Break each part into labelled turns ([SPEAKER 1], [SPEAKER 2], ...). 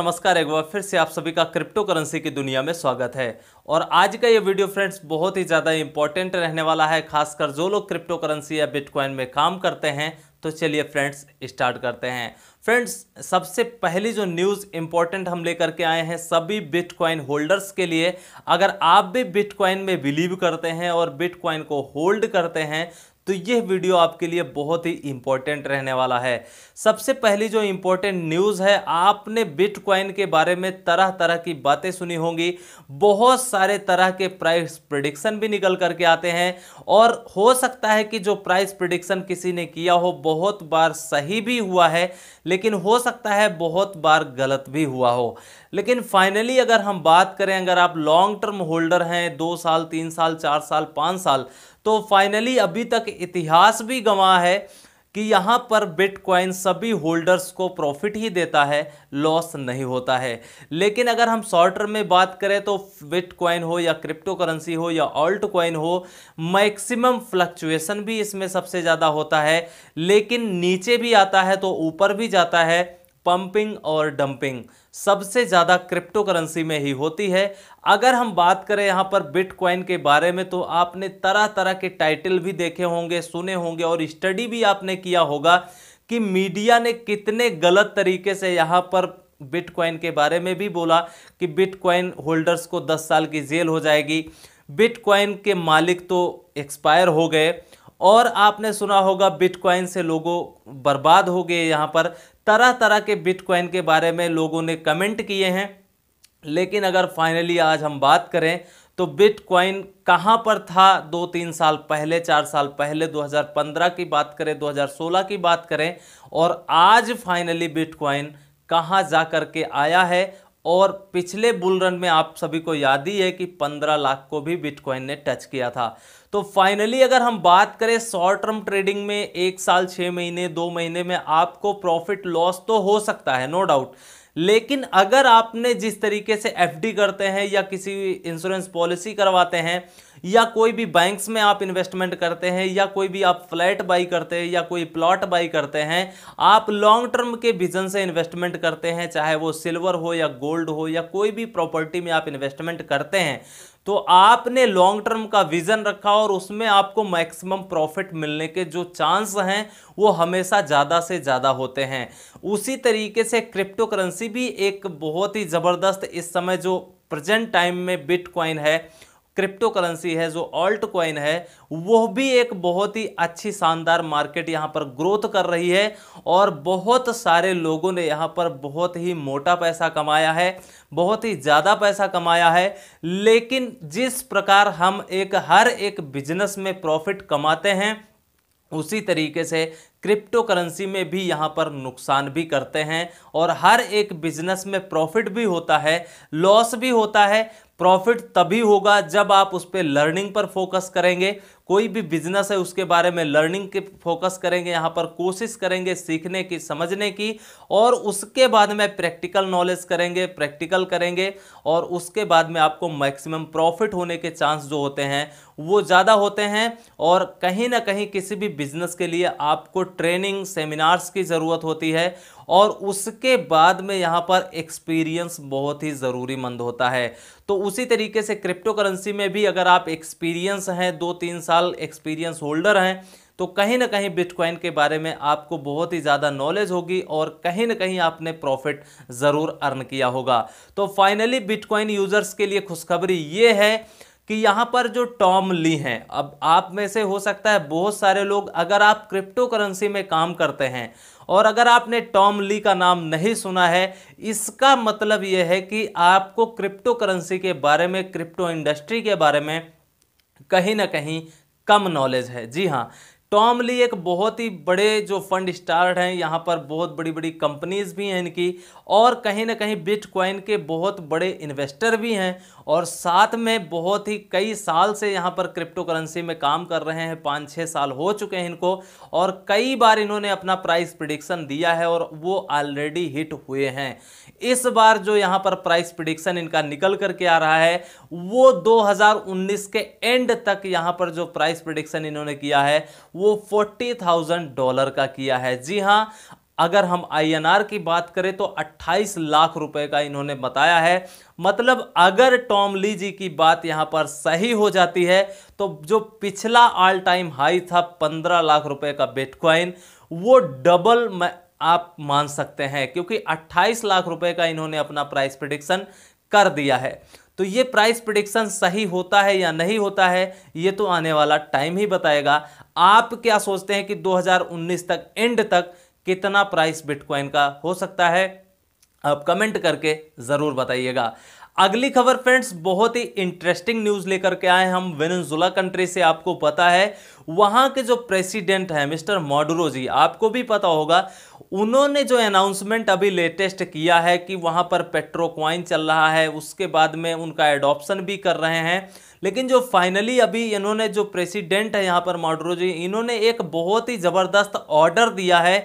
[SPEAKER 1] नमस्कार एक बार फिर से आप सभी का क्रिप्टो करेंसी की दुनिया में स्वागत है और आज का ये वीडियो फ्रेंड्स बहुत ही ज़्यादा इंपॉर्टेंट रहने वाला है खासकर जो लोग क्रिप्टो करेंसी या बिटकॉइन में काम करते हैं तो चलिए फ्रेंड्स स्टार्ट करते हैं फ्रेंड्स सबसे पहली जो न्यूज़ इंपॉर्टेंट हम लेकर के आए हैं सभी बिटकॉइन होल्डर्स के लिए अगर आप भी बिटकॉइन में बिलीव करते हैं और बिटकॉइन को होल्ड करते हैं तो यह वीडियो आपके लिए बहुत ही इंपॉर्टेंट रहने वाला है सबसे पहली जो इंपॉर्टेंट न्यूज़ है आपने बिटकॉइन के बारे में तरह तरह की बातें सुनी होंगी बहुत सारे तरह के प्राइस प्रिडिक्शन भी निकल करके आते हैं और हो सकता है कि जो प्राइस प्रिडिक्शन किसी ने किया हो बहुत बार सही भी हुआ है लेकिन हो सकता है बहुत बार गलत भी हुआ हो लेकिन फाइनली अगर हम बात करें अगर आप लॉन्ग टर्म होल्डर हैं दो साल तीन साल चार साल पाँच साल तो फाइनली अभी तक इतिहास भी गंवा है कि यहाँ पर बिटकॉइन सभी होल्डर्स को प्रॉफिट ही देता है लॉस नहीं होता है लेकिन अगर हम शॉर्ट टर्म में बात करें तो बिटकॉइन हो या क्रिप्टो करेंसी हो या ऑल्ट कॉइन हो मैक्सिमम फ्लक्चुएशन भी इसमें सबसे ज़्यादा होता है लेकिन नीचे भी आता है तो ऊपर भी जाता है पंपिंग और डंपिंग सबसे ज़्यादा क्रिप्टो करेंसी में ही होती है अगर हम बात करें यहाँ पर बिटकॉइन के बारे में तो आपने तरह तरह के टाइटल भी देखे होंगे सुने होंगे और स्टडी भी आपने किया होगा कि मीडिया ने कितने गलत तरीके से यहाँ पर बिटकॉइन के बारे में भी बोला कि बिटकॉइन होल्डर्स को 10 साल की जेल हो जाएगी बिटकॉइन के मालिक तो एक्सपायर हो गए और आपने सुना होगा बिटकॉइन से लोगों बर्बाद हो गए यहाँ पर तरह तरह के बिटकॉइन के बारे में लोगों ने कमेंट किए हैं लेकिन अगर फाइनली आज हम बात करें तो बिटकॉइन कहाँ पर था दो तीन साल पहले चार साल पहले 2015 की बात करें 2016 की बात करें और आज फाइनली बिटकॉइन कहाँ जा कर के आया है और पिछले बुल रन में आप सभी को याद ही है कि 15 लाख को भी बिटकॉइन ने टच किया था तो फाइनली अगर हम बात करें शॉर्ट टर्म ट्रेडिंग में एक साल छः महीने दो महीने में आपको प्रॉफिट लॉस तो हो सकता है नो डाउट लेकिन अगर आपने जिस तरीके से एफडी करते हैं या किसी इंश्योरेंस पॉलिसी करवाते हैं या कोई भी बैंक्स में आप इन्वेस्टमेंट करते हैं या कोई भी आप फ्लैट बाई करते हैं या कोई प्लॉट बाई करते हैं आप लॉन्ग टर्म के विजन से इन्वेस्टमेंट करते हैं चाहे वो सिल्वर हो या गोल्ड हो या कोई भी प्रॉपर्टी में आप इन्वेस्टमेंट करते हैं तो आपने लॉन्ग टर्म का विजन रखा और उसमें आपको मैक्सिमम प्रॉफिट मिलने के जो चांस हैं वो हमेशा ज़्यादा से ज़्यादा होते हैं उसी तरीके से क्रिप्टो करेंसी भी एक बहुत ही ज़बरदस्त इस समय जो प्रेजेंट टाइम में बिटकॉइन है क्रिप्टो करेंसी है जो ऑल्ट क्वाइन है वो भी एक बहुत ही अच्छी शानदार मार्केट यहाँ पर ग्रोथ कर रही है और बहुत सारे लोगों ने यहाँ पर बहुत ही मोटा पैसा कमाया है बहुत ही ज़्यादा पैसा कमाया है लेकिन जिस प्रकार हम एक हर एक बिजनेस में प्रॉफिट कमाते हैं उसी तरीके से क्रिप्टो करेंसी में भी यहाँ पर नुकसान भी करते हैं और हर एक बिजनेस में प्रॉफिट भी होता है लॉस भी होता है प्रॉफिट तभी होगा जब आप उस पर लर्निंग पर फोकस करेंगे कोई भी बिजनेस है उसके बारे में लर्निंग के फोकस करेंगे यहाँ पर कोशिश करेंगे सीखने की समझने की और उसके बाद में प्रैक्टिकल नॉलेज करेंगे प्रैक्टिकल करेंगे और उसके बाद में आपको मैक्सिमम प्रॉफिट होने के चांस जो होते हैं वो ज़्यादा होते हैं और कहीं ना कहीं किसी भी बिजनेस के लिए आपको ट्रेनिंग सेमिनार्स की ज़रूरत होती है और उसके बाद में यहाँ पर एक्सपीरियंस बहुत ही ज़रूरी मंद होता है तो उसी तरीके से क्रिप्टो करेंसी में भी अगर आप एक्सपीरियंस हैं दो तीन साल साल एक्सपीरियंस होल्डर हैं तो कहीं ना कहीं बिटकॉइन के बारे में आपको बहुत ही ज़्यादा नॉलेज होगी और कहीं ना कहीं आपने प्रॉफिट ज़रूर अर्न किया होगा तो फाइनली बिटकॉइन यूज़र्स के लिए खुशखबरी ये है कि यहाँ पर जो टॉम ली हैं अब आप में से हो सकता है बहुत सारे लोग अगर आप क्रिप्टो करेंसी में काम करते हैं और अगर आपने टॉम ली का नाम नहीं सुना है इसका मतलब ये है कि आपको क्रिप्टो करेंसी के बारे में क्रिप्टो इंडस्ट्री के बारे में कहीं ना कहीं कम नॉलेज है जी हाँ टॉम ली एक बहुत ही बड़े जो फंड स्टार्ट हैं यहाँ पर बहुत बड़ी बड़ी कंपनीज भी हैं इनकी और कहीं ना कहीं बिटकॉइन के बहुत बड़े इन्वेस्टर भी हैं और साथ में बहुत ही कई साल से यहाँ पर क्रिप्टो करेंसी में काम कर रहे हैं पाँच छः साल हो चुके हैं इनको और कई बार इन्होंने अपना प्राइस प्रिडिक्शन दिया है और वो ऑलरेडी हिट हुए हैं इस बार जो यहाँ पर प्राइस प्रिडिक्शन इनका निकल करके आ रहा है वो 2019 के एंड तक यहाँ पर जो प्राइस प्रिडिक्शन इन्होंने किया है वो 40,000 डॉलर का किया है जी हाँ अगर हम आई की बात करें तो 28 लाख रुपए का इन्होंने बताया है मतलब अगर टॉम ली जी की बात यहां पर सही हो जाती है तो जो पिछला ऑल टाइम हाई था 15 लाख रुपए का बिटकॉइन वो डबल आप मान सकते हैं क्योंकि 28 लाख रुपए का इन्होंने अपना प्राइस प्रिडिक्शन कर दिया है तो ये प्राइस प्रिडिक्शन सही होता है या नहीं होता है ये तो आने वाला टाइम ही बताएगा आप क्या सोचते हैं कि 2019 तक एंड तक कितना प्राइस बिटकॉइन का हो सकता है आप कमेंट करके ज़रूर बताइएगा अगली खबर फ्रेंड्स बहुत ही इंटरेस्टिंग न्यूज लेकर के आए हम वेनेजुला कंट्री से आपको पता है वहां के जो प्रेसिडेंट है मिस्टर मॉडुरो जी आपको भी पता होगा उन्होंने जो अनाउंसमेंट अभी लेटेस्ट किया है कि वहाँ पर पेट्रोक्वाइन चल रहा है उसके बाद में उनका एडॉप्शन भी कर रहे हैं लेकिन जो फाइनली अभी इन्होंने जो प्रेसिडेंट है यहाँ पर माडुरो जी इन्होंने एक बहुत ही ज़बरदस्त ऑर्डर दिया है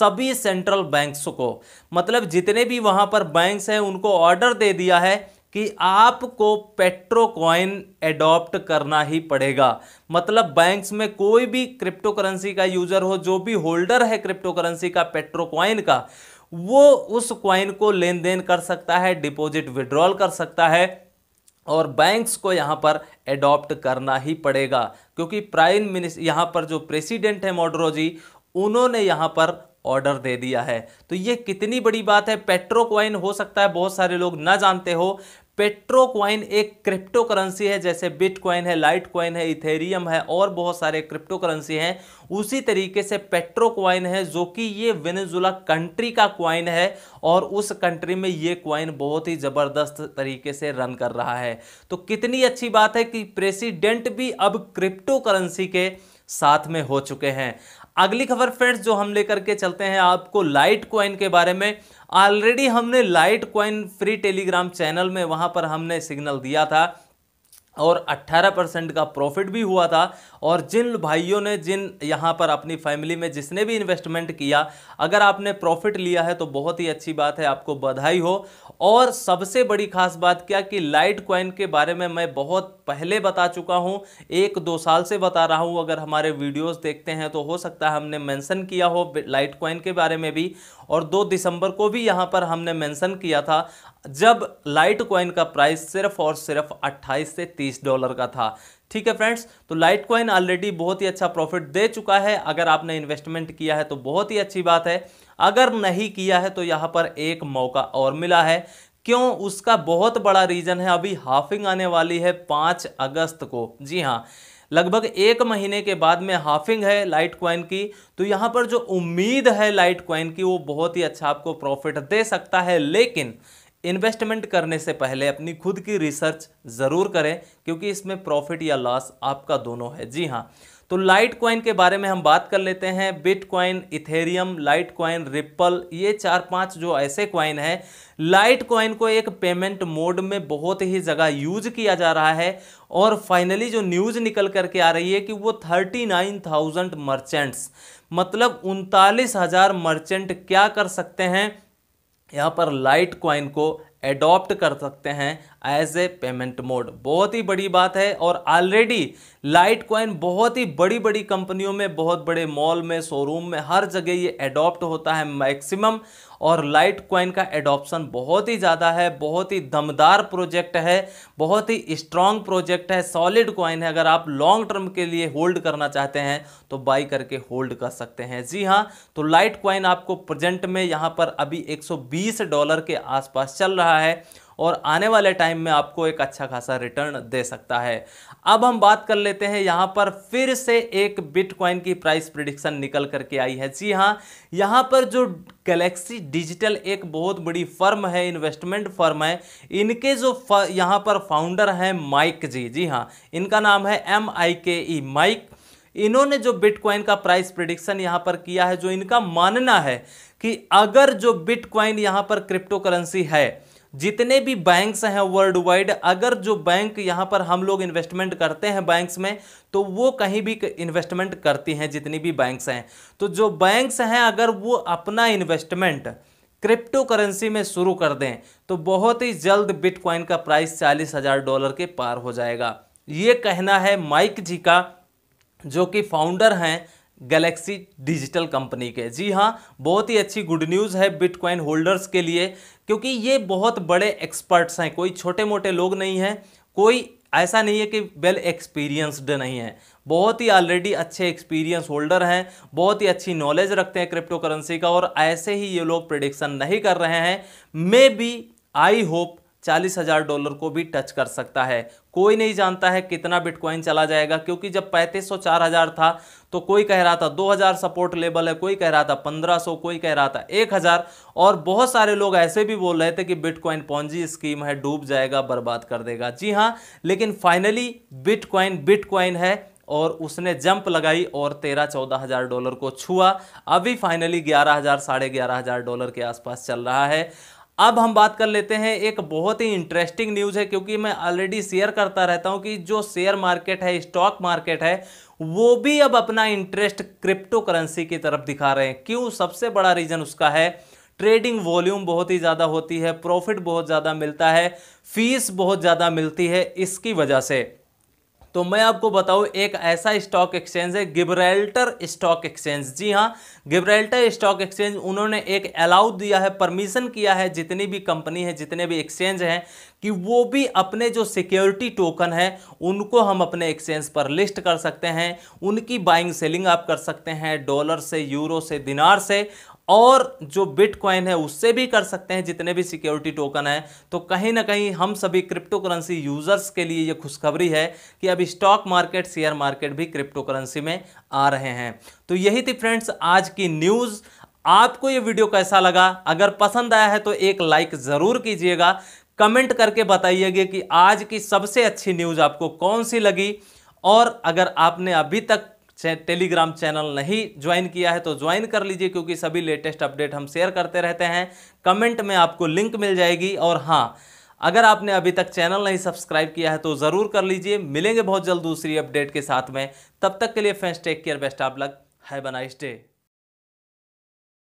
[SPEAKER 1] सभी सेंट्रल बैंक्स को मतलब जितने भी वहाँ पर बैंक्स हैं उनको ऑर्डर दे दिया है कि आपको पेट्रो कॉइन एडॉप्ट करना ही पड़ेगा मतलब बैंक्स में कोई भी क्रिप्टो करेंसी का यूजर हो जो भी होल्डर है क्रिप्टो करेंसी का पेट्रो कॉइन का वो उस कॉइन को लेन देन कर सकता है डिपॉजिट विड्रॉल कर सकता है और बैंक्स को यहाँ पर एडॉप्ट करना ही पड़ेगा क्योंकि प्राइम मिनिस्टर यहाँ पर जो प्रेसिडेंट है मोड्रोजी उन्होंने यहाँ पर ऑर्डर दे दिया है तो ये कितनी बड़ी बात है पेट्रो क्वाइन हो सकता है बहुत सारे लोग ना जानते हो पेट्रो क्वाइन एक क्रिप्टो करेंसी है जैसे बिटकॉइन है लाइट क्वाइन है इथेरियम है और बहुत सारे क्रिप्टो करेंसी हैं उसी तरीके से पेट्रो क्वाइन है जो कि ये वेनेजुला कंट्री का क्वाइन है और उस कंट्री में ये क्वाइन बहुत ही ज़बरदस्त तरीके से रन कर रहा है तो कितनी अच्छी बात है कि प्रेसिडेंट भी अब क्रिप्टो करेंसी के साथ में हो चुके हैं अगली खबर फ्रेंड्स जो हम लेकर के चलते हैं आपको लाइट क्वाइन के बारे में ऑलरेडी हमने Litecoin free Telegram channel में वहां पर हमने सिग्नल दिया था और 18 परसेंट का प्रॉफिट भी हुआ था और जिन भाइयों ने जिन यहाँ पर अपनी फैमिली में जिसने भी इन्वेस्टमेंट किया अगर आपने प्रॉफिट लिया है तो बहुत ही अच्छी बात है आपको बधाई हो और सबसे बड़ी खास बात क्या कि लाइट क्वाइन के बारे में मैं बहुत पहले बता चुका हूँ एक दो साल से बता रहा हूँ अगर हमारे वीडियोस देखते हैं तो हो सकता है हमने मेंशन किया हो लाइट क्वाइन के बारे में भी और दो दिसंबर को भी यहाँ पर हमने मेंशन किया था जब लाइट कॉइन का प्राइस सिर्फ और सिर्फ 28 से 30 डॉलर का था ठीक है फ्रेंड्स तो लाइट कॉइन ऑलरेडी बहुत ही अच्छा प्रॉफिट दे चुका है अगर आपने इन्वेस्टमेंट किया है तो बहुत ही अच्छी बात है अगर नहीं किया है तो यहाँ पर एक मौका और मिला है क्यों उसका बहुत बड़ा रीज़न है अभी हाफिंग आने वाली है पाँच अगस्त को जी हाँ लगभग एक महीने के बाद में हाफिंग है लाइट क्वाइन की तो यहाँ पर जो उम्मीद है लाइट क्वाइन की वो बहुत ही अच्छा आपको प्रॉफिट दे सकता है लेकिन इन्वेस्टमेंट करने से पहले अपनी खुद की रिसर्च ज़रूर करें क्योंकि इसमें प्रॉफिट या लॉस आपका दोनों है जी हाँ तो लाइट क्वाइन के बारे में हम बात कर लेते हैं Bitcoin Ethereum Litecoin Ripple ये चार पांच जो ऐसे क्वाइन है लाइट कॉइन को एक पेमेंट मोड में बहुत ही जगह यूज किया जा रहा है और फाइनली जो न्यूज़ निकल करके आ रही है कि वो थर्टी नाइन थाउजेंड मर्चेंट्स मतलब उनतालीस हज़ार मर्चेंट क्या कर सकते हैं यहाँ पर लाइट क्वाइन को एडॉप्ट कर सकते हैं एज ए पेमेंट मोड बहुत ही बड़ी बात है और ऑलरेडी लाइट क्वाइन बहुत ही बड़ी बड़ी कंपनियों में बहुत बड़े मॉल में शोरूम में हर जगह ये एडॉप्ट होता है मैक्सिमम और लाइट क्वाइन का एडॉप्शन बहुत ही ज़्यादा है बहुत ही दमदार प्रोजेक्ट है बहुत ही स्ट्रॉन्ग प्रोजेक्ट है सॉलिड क्वाइन है अगर आप लॉन्ग टर्म के लिए होल्ड करना चाहते हैं तो बाई करके होल्ड कर सकते हैं जी हाँ तो लाइट क्वाइन आपको प्रेजेंट में यहाँ पर अभी एक डॉलर के आसपास चल रहा है और आने वाले टाइम में आपको एक अच्छा खासा रिटर्न दे सकता है अब हम बात कर लेते हैं यहाँ पर फिर से एक बिटकॉइन की प्राइस प्रिडिक्शन निकल करके आई है जी हाँ यहाँ पर जो गैलेक्सी डिजिटल एक बहुत बड़ी फर्म है इन्वेस्टमेंट फर्म है इनके जो यहाँ पर फाउंडर हैं माइक जी जी हाँ इनका नाम है एम आई के ई माइक इन्होंने जो बिटकॉइन का प्राइस प्रिडिक्शन यहाँ पर किया है जो इनका मानना है कि अगर जो बिटकॉइन यहाँ पर क्रिप्टो करेंसी है जितने भी बैंक्स हैं वर्ल्ड वाइड अगर जो बैंक यहाँ पर हम लोग इन्वेस्टमेंट करते हैं बैंक्स में तो वो कहीं भी इन्वेस्टमेंट करती हैं जितनी भी बैंक्स हैं तो जो बैंक्स हैं अगर वो अपना इन्वेस्टमेंट क्रिप्टो करेंसी में शुरू कर दें तो बहुत ही जल्द बिटकॉइन का प्राइस चालीस हज़ार डॉलर के पार हो जाएगा ये कहना है माइक जी का जो कि फाउंडर हैं गैलेक्सी डिजिटल कंपनी के जी हाँ बहुत ही अच्छी गुड न्यूज़ है बिटकॉइन होल्डर्स के लिए क्योंकि ये बहुत बड़े एक्सपर्ट्स हैं कोई छोटे मोटे लोग नहीं हैं कोई ऐसा नहीं है कि वेल एक्सपीरियंसड नहीं है बहुत ही ऑलरेडी अच्छे एक्सपीरियंस होल्डर हैं बहुत ही अच्छी नॉलेज रखते हैं क्रिप्टो करेंसी का और ऐसे ही ये लोग प्रडिक्शन नहीं कर रहे हैं मे बी आई होप चालीस हज़ार डॉलर को भी टच कर सकता है कोई नहीं जानता है कितना बिटकॉइन चला जाएगा क्योंकि जब पैंतीस सौ चार हज़ार था तो कोई कह रहा था दो हज़ार सपोर्ट लेवल है कोई कह रहा था पंद्रह सौ कोई कह रहा था एक हज़ार और बहुत सारे लोग ऐसे भी बोल रहे थे कि बिटकॉइन पौजी स्कीम है डूब जाएगा बर्बाद कर देगा जी हाँ लेकिन फाइनली बिटकॉइन बिटकॉइन है और उसने जंप लगाई और तेरह चौदह हज़ार डॉलर को छुआ अभी फाइनली ग्यारह हज़ार साढ़े ग्यारह हज़ार डॉलर के आसपास चल रहा है अब हम बात कर लेते हैं एक बहुत ही इंटरेस्टिंग न्यूज़ है क्योंकि मैं ऑलरेडी शेयर करता रहता हूं कि जो शेयर मार्केट है स्टॉक मार्केट है वो भी अब अपना इंटरेस्ट क्रिप्टो करेंसी की तरफ दिखा रहे हैं क्यों सबसे बड़ा रीज़न उसका है ट्रेडिंग वॉल्यूम बहुत ही ज़्यादा होती है प्रॉफिट बहुत ज़्यादा मिलता है फीस बहुत ज़्यादा मिलती है इसकी वजह से तो मैं आपको बताऊँ एक ऐसा स्टॉक एक्सचेंज है गिब्रेल्टर स्टॉक एक्सचेंज जी हाँ गिब्रेल्टर स्टॉक एक्सचेंज उन्होंने एक अलाउ दिया है परमिशन किया है जितनी भी कंपनी है जितने भी एक्सचेंज हैं कि वो भी अपने जो सिक्योरिटी टोकन है उनको हम अपने एक्सचेंज पर लिस्ट कर सकते हैं उनकी बाइंग सेलिंग आप कर सकते हैं डॉलर से यूरो से दिनार से और जो बिटकॉइन है उससे भी कर सकते हैं जितने भी सिक्योरिटी टोकन है तो कहीं ना कहीं हम सभी क्रिप्टो करेंसी यूज़र्स के लिए ये खुशखबरी है कि अब स्टॉक मार्केट शेयर मार्केट भी क्रिप्टो करेंसी में आ रहे हैं तो यही थी फ्रेंड्स आज की न्यूज़ आपको ये वीडियो कैसा लगा अगर पसंद आया है तो एक लाइक ज़रूर कीजिएगा कमेंट करके बताइएगा कि आज की सबसे अच्छी न्यूज़ आपको कौन सी लगी और अगर आपने अभी तक टेलीग्राम चैनल नहीं ज्वाइन किया है तो ज्वाइन कर लीजिए क्योंकि सभी लेटेस्ट अपडेट हम शेयर करते रहते हैं कमेंट में आपको लिंक मिल जाएगी और हाँ अगर आपने अभी तक चैनल नहीं सब्सक्राइब किया है तो ज़रूर कर लीजिए मिलेंगे बहुत जल्द दूसरी अपडेट के साथ में तब तक के लिए फ्रेंड्स टेक केयर बेस्ट आप लग हैव अ नाइस डे